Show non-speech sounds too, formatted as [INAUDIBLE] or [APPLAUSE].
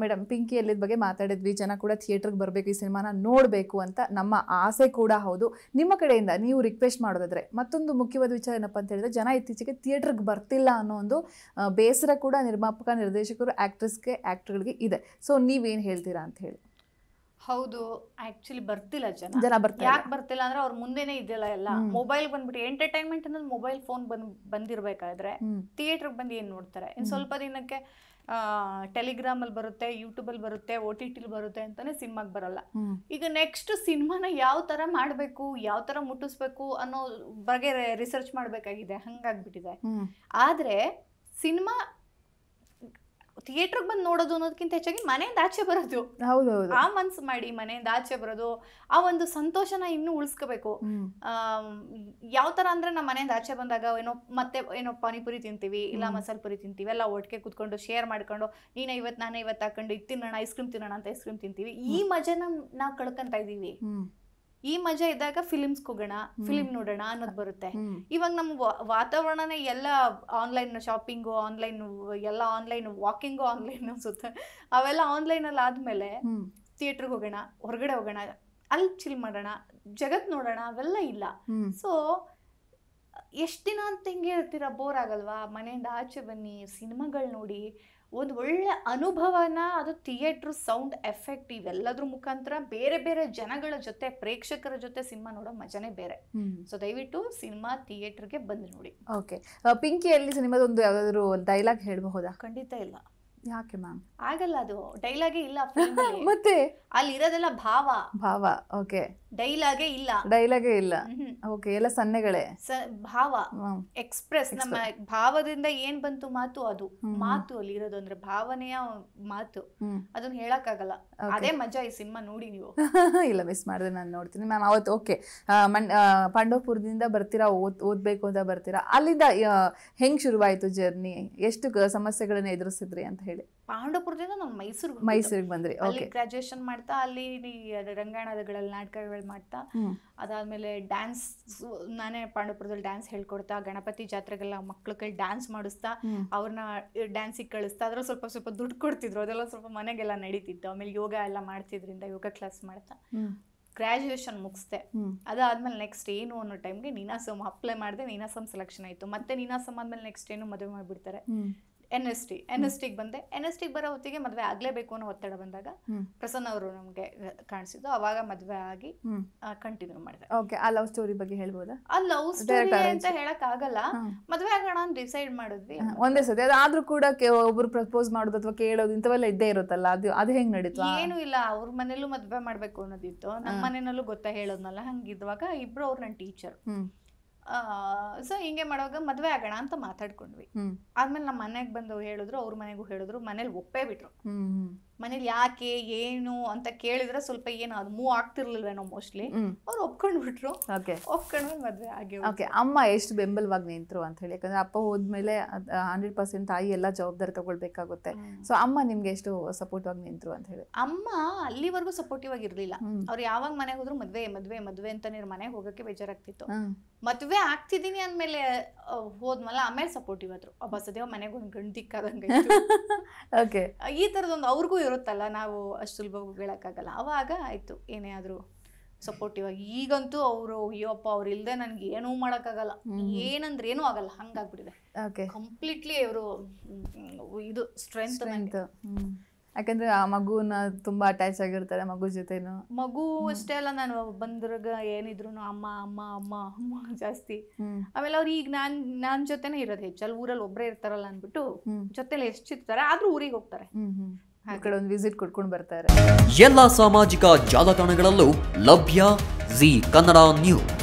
madam Pinki ಎಲ್ಲಿದ್ದ ಬಗ್ಗೆ ಮಾತಾಡಿದ್ವಿ ಜನ ಕೂಡ ಥಿಯೇಟ್ರಿಗೆ ಬರಬೇಕು ಈ ಸಿನಿಮಾನ ನೋಡಬೇಕು ಅಂತ ನಮ್ಮ ಆಸೆ ಕೂಡ ಹೌದು ನಿಮ್ಮ ಕಡೆಯಿಂದ ನೀವು ರಿಕ್ವೆಸ್ಟ್ ಮಾಡೋದಾದ್ರೆ ಮತ್ತೊಂದು ಮುಖ್ಯವಾದ ವಿಚಾರ ಏನಪ್ಪ ಅಂತ ಹೇಳಿದ್ರೆ ಜನ ಇತ್ತೀಚೆಗೆ ಥಿಯೇಟ್ರಿಗೆ ಬರ್ತಿಲ್ಲ ಅನ್ನೋ ಒಂದು ಬೇಸರ ಕೂಡ ನಿರ್ಮಾಪಕ ನಿರ್ದೇಶಕರು ಆ್ಯಕ್ಟ್ರೆಸ್ಗೆ ಆ್ಯಕ್ಟ್ರ್ಗಳಿಗೆ ಇದೆ ಸೊ ನೀವೇನು ಹೇಳ್ತೀರಾ ಅಂತ ಹೇಳಿ ಹೌದು ಆಕ್ಚುಲಿ ಬರ್ತಿಲ್ಲ ಜನ ಜನ ಬರ್ತಾರೆ ಯಾಕೆ ಬರ್ತಿಲ್ಲ ಅಂದ್ರೆ ಅವ್ರ ಮುಂದೆನೆ ಇದೆಯಲ್ಲ ಎಲ್ಲ ಮೊಬೈಲ್ ಬಂದ್ಬಿಟ್ಟು ಎಂಟರ್ಟೈನ್ಮೆಂಟ್ ಅನ್ನೋದು ಮೊಬೈಲ್ ಫೋನ್ ಬಂದ್ ಬಂದಿರ್ಬೇಕಾದ್ರೆ ಥಿಯೇಟರ್ ಬಂದು ಏನು ನೋಡ್ತಾರೆ ಇನ್ನು ಸ್ವಲ್ಪ ದಿನಕ್ಕೆ ಅಲ್ಲಿ ಬರುತ್ತೆ ಅಲ್ಲಿ ಬರುತ್ತೆ ಓ ಟಿ ಟಿಲಿ ಬರುತ್ತೆ ಅಂತಾನೆ ಸಿನಿಮಾಗೆ ಬರಲ್ಲ ಈಗ ನೆಕ್ಸ್ಟ್ ಸಿನಿಮಾನ ಯಾವ ತರ ಮಾಡಬೇಕು ಯಾವ ತರ ಮುಟ್ಟಿಸ್ಬೇಕು ಅನ್ನೋ ಬಗ್ಗೆ ರಿಸರ್ಚ್ ಮಾಡಬೇಕಾಗಿದೆ ಹಂಗಾಗ್ಬಿಟ್ಟಿದೆ ಆದ್ರೆ ಸಿನಿಮಾ ಥಿಯೇಟರ್ ಬಂದು ನೋಡೋದು ಅನ್ನೋದಕ್ಕಿಂತ ಹೆಚ್ಚಾಗಿ ಮನೆಯಿಂದ ಆಚೆ ಬರೋದು ಆ ಮನ್ಸು ಮಾಡಿ ಮನೆಯಿಂದ ಆಚೆ ಬರೋದು ಆ ಒಂದು ಸಂತೋಷನ ಇನ್ನು ಉಳಿಸ್ಕೋಬೇಕು ಯಾವ ಥರ ಅಂದರೆ ನಮ್ಮ ಮನೆಯಿಂದ ಆಚೆ ಬಂದಾಗ ಏನೋ ಮತ್ತೆ ಏನೋ ಪಾನಿಪುರಿ ತಿಂತೀವಿ ಇಲ್ಲ ಮಸಾಲೆ ಪುರಿ ತಿಂತೀವಿ ಎಲ್ಲ ಒಟ್ಟಿಗೆ ಕುತ್ಕೊಂಡು ಶೇರ್ ಮಾಡ್ಕೊಂಡು ನೀನ ಇವತ್ತು ನಾನೇ ಇವತ್ತು ಹಾಕೊಂಡು ಇದು ತಿನ್ನೋಣ ಐಸ್ ಕ್ರೀಮ್ ತಿನ್ನೋಣ ಅಂತ ಐಸ್ ಕ್ರೀಮ್ ತಿಂತೀವಿ ಈ ಮಜಾನ ನಾವು ಕಳ್ಕೊಂತ ಇದೀವಿ ಈ ಮಜಾ ಇದ್ದಾಗ ಫಿಲಿಮ್ಸ್ ಹೋಗೋಣ ಫಿಲಿಮ್ ನೋಡೋಣ ಅನ್ನೋದು ಬರುತ್ತೆ ಇವಾಗ ನಮ್ಮ ವಾತಾವರಣನೇ ಎಲ್ಲ ಆನ್ಲೈನ್ ಶಾಪಿಂಗು ಆನ್ಲೈನ್ ಎಲ್ಲ ಆನ್ಲೈನ್ ವಾಕಿಂಗು ಆನ್ಲೈನ್ ಅನ್ಸುತ್ತೆ ಅವೆಲ್ಲ ಆನ್ಲೈನ್ ಅಲ್ಲಿ ಆದ್ಮೇಲೆ ಥಿಯೇಟರ್ಗೆ ಹೋಗೋಣ ಹೊರಗಡೆ ಹೋಗೋಣ ಅಲ್ಲಿ ಚಿಲ್ ಮಾಡೋಣ ಜಗತ್ ನೋಡೋಣ ಅವೆಲ್ಲ ಇಲ್ಲ ಸೊ ಎಷ್ಟು ದಿನ ಅಂತ ಹಿಂಗೆ ಇರ್ತೀರ ಬೋರ್ ಆಗಲ್ವಾ ಮನೆಯಿಂದ ಆಚೆ ಬನ್ನಿ ಸಿನಿಮಾಗಳು ನೋಡಿ ಒಂದು ಒಳ್ಳೆ ಅನುಭವನ ಅದು ಥಿಯೇಟ್ರ್ ಸೌಂಡ್ ಎಫೆಕ್ಟ್ ಇವೆಲ್ಲದ್ರ ಮುಖಾಂತರ ಬೇರೆ ಬೇರೆ ಜನಗಳ ಜೊತೆ ಪ್ರೇಕ್ಷಕರ ಜೊತೆ ಸಿನಿಮಾ ನೋಡೋ ಮಜಾನೇ ಬೇರೆ ಸೊ ದಯವಿಟ್ಟು ಸಿನಿಮಾ ಥಿಯೇಟರ್ಗೆ ಬಂದು ನೋಡಿ ಓಕೆ ಪಿಂಕಿಯಲ್ಲಿ ಸಿನಿಮಾದ ಒಂದು ಯಾವ್ದಾದ್ರು ಡೈಲಾಗ್ ಹೇಳಬಹುದಾ ಖಂಡಿತ ಇಲ್ಲ ಯಾಕೆ ಮ್ಯಾಮ್ ಆಗಲ್ಲ ಅದು ಡೈಲಾಗೇ ಇಲ್ಲ [LAUGHS] ಮತ್ತೆ ಅಲ್ಲಿ ಇರೋದೆಲ್ಲ ಭಾವ ಭಾವ ಓಕೆ ಡೈಲಾಗೇ ಇಲ್ಲ ಡೈಲಾಗೆ ಇಲ್ಲ ಓಕೆ ಎಲ್ಲ ಸನ್ನೆಗಳೇ ಭಾವ ಎಕ್ಸ್ಪ್ರೆಸ್ ನಮ್ಮ ಭಾವದಿಂದ ಏನ್ ಬಂತು ಮಾತು ಅದು ಮಾತು ಅಲ್ಲಿ ಇರೋದು ಅಂದ್ರೆ ಭಾವನೆಯ ಮಾತು ಅದನ್ನ ಹೇಳಕ್ ಆಗಲ್ಲ ಅದೇ ಮಜಾ ಈ ಸಿನಿಮಾ ನೋಡಿ ನೀವು [LAUGHS] ಇಲ್ಲ ಮಿಸ್ ಮಾಡಿದೆ ನಾನು ನೋಡ್ತೀನಿ ಮ್ಯಾಮ್ ಅವತ್ತು ಓಕೆ ಪಾಂಡವಪುರದಿಂದ ಬರ್ತೀರಾ ಓದ್ ಓದ್ಬೇಕು ಅಂತ ಬರ್ತೀರಾ ಅಲ್ಲಿಂದ ಹೆಂಗ್ ಶುರುವಾಯ್ತು ಜರ್ನಿ ಎಷ್ಟು ಸಮಸ್ಯೆಗಳನ್ನ ಎದುರಿಸಿದ್ರಿ ಅಂತ ಹೇಳಿ ಹೇಳಿ ಪಾಂಡವಪುರದಿಂದ ನಾನು ಮೈಸೂರಿಗೆ ಮೈಸೂರಿಗೆ ಬಂದ್ರಿ ಅಲ್ಲಿ ಗ್ರಾಜುಯೇಷನ್ ಮಾಡ್ತಾ ಅಲ್ಲಿ ರಂಗಾಯಣಗಳಲ್ಲಿ ನಾಟಕಗಳು ಮಾಡ್ತಾ ಅದಾದ್ಮೇಲೆ ಡ್ಯಾನ್ಸ್ ನಾನೇ ಪಾಂಡವಪುರದಲ್ಲಿ ಡ್ಯಾನ್ಸ್ ಹೇಳ್ಕೊಡ್ತಾ ಗಣಪತಿ ಜಾತ್ರೆಗೆಲ್ಲ ಮಕ್ಳು ಕೈ ಡ್ಯಾನ್ಸ್ ಮಾಡಿಸ್ತಾ ಅವ್ರನ್ನ ಡ್ಯಾನ್ಸಿಗೆ ಕಳಿಸ್ತಾ ಅದ್ರಲ್ಲಿ ಸ್ವಲ್ಪ ಸ್ವಲ್ಪ ದುಡ್ಡು ಕೊಡ್ತಿದ್ರು ಅದೆಲ್ಲ ಸ್ವಲ್ಪ ಮನೆಗೆಲ್ಲ ನಡೀತಿತ್ತು ಆಮೇಲೆ ಯೋಗ ಎಲ್ಲ ಮಾಡ್ತಿದ್ರಿಂದ ಯೋಗ ಕ್ಲಾಸ್ ಮಾಡ್ತಾ ಗ್ರಾಜುಯೇಷನ್ ಮುಗಿಸ್ದೆ ಅದಾದ್ಮೇಲೆ ನೆಕ್ಸ್ಟ್ ಏನು ಅನ್ನೋ ಟೈಮ್ಗೆ ನೀನಾಸಮ್ ಅಪ್ಲೈ ಮಾಡಿದೆ ನೀನಾಸಮ್ ಸೆಲೆಕ್ಷನ್ ಆಯ್ತು ಮತ್ತೆ ನೀನಾಸಮ್ ಆದ್ಮೇಲೆ ನೆಕ್ಸ್ಟ್ ಏನು ಮದುವೆ ಮಾಡಿಬಿಡ್ತಾರೆ N S T N S ಟಿಗೆ ಬಂದೆ ಎನ್ ಎಸ್ ಟಿಗೆ ಬರೋ ಹೊತ್ತಿಗೆ ಮದುವೆ ಆಗಲೇಬೇಕು ಅನ್ನೋ ಒತ್ತಡ ಬಂದಾಗ ಪ್ರಸನ್ನ ಅವರು ನಮಗೆ ಕಾಣಿಸಿದ್ದು ಅವಾಗ ಮದುವೆ ಆಗಿ ಕಂಟಿನ್ಯೂ ಮಾಡಿದೆ ಓಕೆ ಆ ಲವ್ ಸ್ಟೋರಿ ಬಗ್ಗೆ ಹೇಳ್ಬೋದಾ ಆ ಲವ್ ಸ್ಟೋರಿ ಅಂತ ಹೇಳಕ್ ಆಗಲ್ಲ ಮದುವೆ ಆಗೋಣ ಡಿಸೈಡ್ ಮಾಡಿದ್ವಿ ಒಂದೇ ಸತಿ ಅದಾದ್ರೂ ಕೂಡ ಒಬ್ರು ಪ್ರಪೋಸ್ ಮಾಡೋದು ಅಥವಾ ಕೇಳೋದು ಇಂಥವೆಲ್ಲ ಇದ್ದೇ ಇರುತ್ತಲ್ಲ ಅದು ಅದು ಹೆಂಗ್ ನಡೀತು ಏನು ಇಲ್ಲ ಅವ್ರ ಮನೇಲೂ ಮದುವೆ ಮಾಡ್ಬೇಕು ಅನ್ನೋದಿತ್ತು ನಮ್ಮ ಮನೇನಲ್ಲೂ ಗೊತ್ತಾ ಹೇಳೋದ್ನಲ್ಲ ಹಂಗಿದ್ವಾಗ ಇಬ್ರು ಅವ್ರು ನನ್ನ ಟೀಚರ್ ಸೊ ಹಿಂಗೆ ಮಾಡುವಾಗ ಮದುವೆ ಆಗೋಣ ಅಂತ ಮಾತಾಡ್ಕೊಂಡ್ವಿ ಆದ್ಮೇಲೆ ನಮ್ಮ ಮನೆಗೆ ಬಂದು ಹೇಳಿದ್ರು ಅವ್ರ ಮನೆಗೂ ಹೇಳಿದ್ರು ಮನೇಲಿ ಒಪ್ಪೇ ಬಿಟ್ರು ಮನೇಲಿ ಯಾಕೆ ಏನು ಅಂತ ಕೇಳಿದ್ರೆ ಸ್ವಲ್ಪ ಏನು ಅದು ಮೂವ್ ಆಗ್ತಿರ್ಲಿಲ್ವೇನೋ ಮೋಸ್ಟ್ಲಿ ಅವ್ರು ಒಪ್ಕೊಂಡ್ಬಿಟ್ರು ಒಪ್ಕೊಂಡ್ಮೇಲೆ ಮದುವೆ ಆಗಿ ಓಕೆ ಅಮ್ಮ ಎಷ್ಟು ಬೆಂಬಲವಾಗಿ ನಿಂತರು ಅಂತ ಹೇಳಿ ಯಾಕಂದ್ರೆ ಅಪ್ಪ ಹೋದ್ಮೇಲೆ ಹಂಡ್ರೆಡ್ ಪರ್ಸೆಂಟ್ ತಾಯಿ ಎಲ್ಲ ಜವಾಬ್ದಾರಿ ತಗೊಳ್ಬೇಕಾಗುತ್ತೆ ಸೊ ಅಮ್ಮ ನಿಮ್ಗೆ ಎಷ್ಟು ಸಪೋರ್ಟಿವ್ ಆಗಿ ನಿಂತರು ಅಂತ ಹೇಳಿ ಅಮ್ಮ ಅಲ್ಲಿವರೆಗೂ ಸಪೋರ್ಟಿವ್ ಆಗಿರ್ಲಿಲ್ಲ ಅವ್ರು ಯಾವಾಗ ಮನೆಗೆ ಹೋದ್ರು ಮದ್ವೆ ಮದ್ವೆ ಮದ್ವೆ ನೀರು ಮನೆಗೆ ಹೋಗಕ್ಕೆ ಬೇಜಾರಾಗ್ತಿತ್ತು ಮದ್ವೆ ಆಗ್ತಿದೀನಿ ಅಂದ್ಮೇಲೆ ಹೋದ್ಮೇಲೆ ಆಮೇಲೆ ಸಪೋರ್ಟಿವ್ ಆದ್ರು ಅಬ್ಬ ಸದೇವ್ ಮನೆಗೆ ಒಂದು ಗಂಡಿಕ್ಕಾದಂಗೆ ಓಕೆ [LAUGHS] ಈ ತರದೊಂದು ಅವ್ರಿಗೂ ಇರುತ್ತಲ್ಲ ನಾವು ಅಷ್ಟು ಸುಲಭವಾಗಿ ಹೇಳೋಕ್ಕಾಗಲ್ಲ ಆವಾಗ ಆಯಿತು ಏನೇ ಆದರೂ ಸಪೋರ್ಟಿವ್ ಆಗಿ ಈಗಂತೂ ಅವರು ಅಯ್ಯೋಪ್ಪ ಅವ್ರು ಇಲ್ಲದೆ ನನಗೆ ಏನೂ ಮಾಡೋಕ್ಕಾಗಲ್ಲ ಏನಂದ್ರೆ ಏನೂ ಆಗಲ್ಲ ಹಂಗಾಗ್ಬಿಟ್ಟಿದೆ ಕಂಪ್ಲೀಟ್ಲಿ ಅವರು ಇದು ಸ್ಟ್ರೆಂತ್ ಯಾಕಂದ್ರೆ ಆ ಮಗುನ ತುಂಬಾ ಅಟ್ಯಾಚ್ ಆಗಿರ್ತಾರೆ ಮಗು ಜೊತೆನು ಮಗು ಅಷ್ಟೇ ಅಲ್ಲ ನಾನು ಬಂದ್ರಾಗ ಏನಿದ್ರು ಅಮ್ಮ ಅಮ್ಮ ಅಮ್ಮ ಅಮ್ಮ ಜಾಸ್ತಿ ಆಮೇಲೆ ಅವ್ರು ಈಗ ನಾನ್ ನಾನ್ ಜೊತೆನೆ ಇರೋದು ಹೆಚ್ಚು ಊರಲ್ಲಿ ಒಬ್ಬರೇ ಇರ್ತಾರಲ್ಲ ಅಂದ್ಬಿಟ್ಟು ಜೊತೆಲಿ ಇರ್ತಾರೆ ಆದ್ರೂ ಊರಿಗೆ ಹೋಗ್ತಾರೆ ಒಂದು ವಿಸಿಟ್ ಕೊಟ್ಕೊಂಡು ಬರ್ತಾರೆ ಎಲ್ಲ ಸಾಮಾಜಿಕ ಜಾಲತಾಣಗಳಲ್ಲೂ ಲಭ್ಯ ಜಿ ಕನ್ನಡ ನ್ಯೂಸ್